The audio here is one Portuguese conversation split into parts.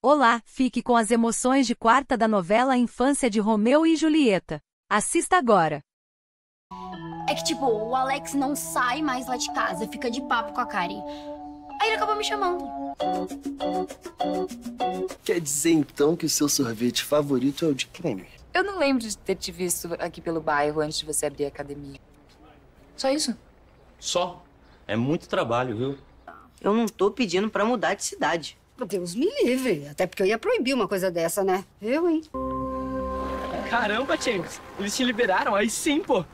Olá, fique com as emoções de quarta da novela Infância de Romeu e Julieta. Assista agora. É que, tipo, o Alex não sai mais lá de casa, fica de papo com a Karen. Aí ele acabou me chamando. Quer dizer, então, que o seu sorvete favorito é o de creme? Eu não lembro de ter te visto aqui pelo bairro antes de você abrir a academia. Só isso? Só. É muito trabalho, viu? Eu não tô pedindo pra mudar de cidade. Deus me livre. Até porque eu ia proibir uma coisa dessa, né? Eu hein? Caramba, Tiago, Eles te liberaram, aí sim, pô.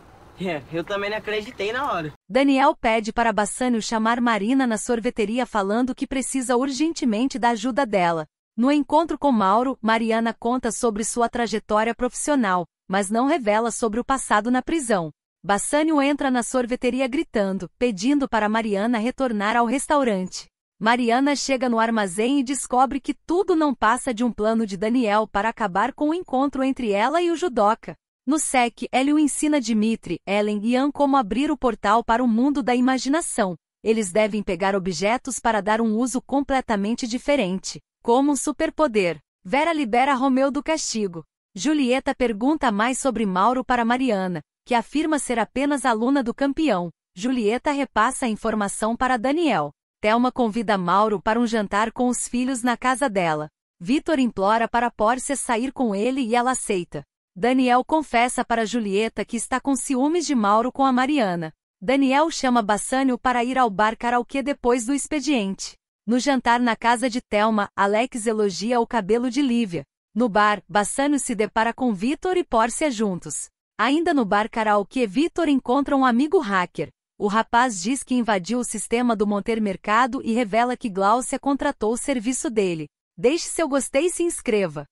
É, eu também não acreditei na hora. Daniel pede para Bassanio chamar Marina na sorveteria falando que precisa urgentemente da ajuda dela. No encontro com Mauro, Mariana conta sobre sua trajetória profissional, mas não revela sobre o passado na prisão. Bassanio entra na sorveteria gritando, pedindo para Mariana retornar ao restaurante. Mariana chega no armazém e descobre que tudo não passa de um plano de Daniel para acabar com o encontro entre ela e o judoca. No SEC, Hélio ensina Dimitri, Ellen e Ian como abrir o portal para o mundo da imaginação. Eles devem pegar objetos para dar um uso completamente diferente, como um superpoder. Vera libera Romeu do castigo. Julieta pergunta mais sobre Mauro para Mariana, que afirma ser apenas aluna do campeão. Julieta repassa a informação para Daniel. Thelma convida Mauro para um jantar com os filhos na casa dela. Vitor implora para Pórcia sair com ele e ela aceita. Daniel confessa para Julieta que está com ciúmes de Mauro com a Mariana. Daniel chama Bassânio para ir ao bar karaokê depois do expediente. No jantar na casa de Thelma, Alex elogia o cabelo de Lívia. No bar, Bassanio se depara com Vitor e Pórcia juntos. Ainda no bar karaokê, Vitor encontra um amigo hacker. O rapaz diz que invadiu o sistema do Monter Mercado e revela que Glaucia contratou o serviço dele. Deixe seu gostei e se inscreva.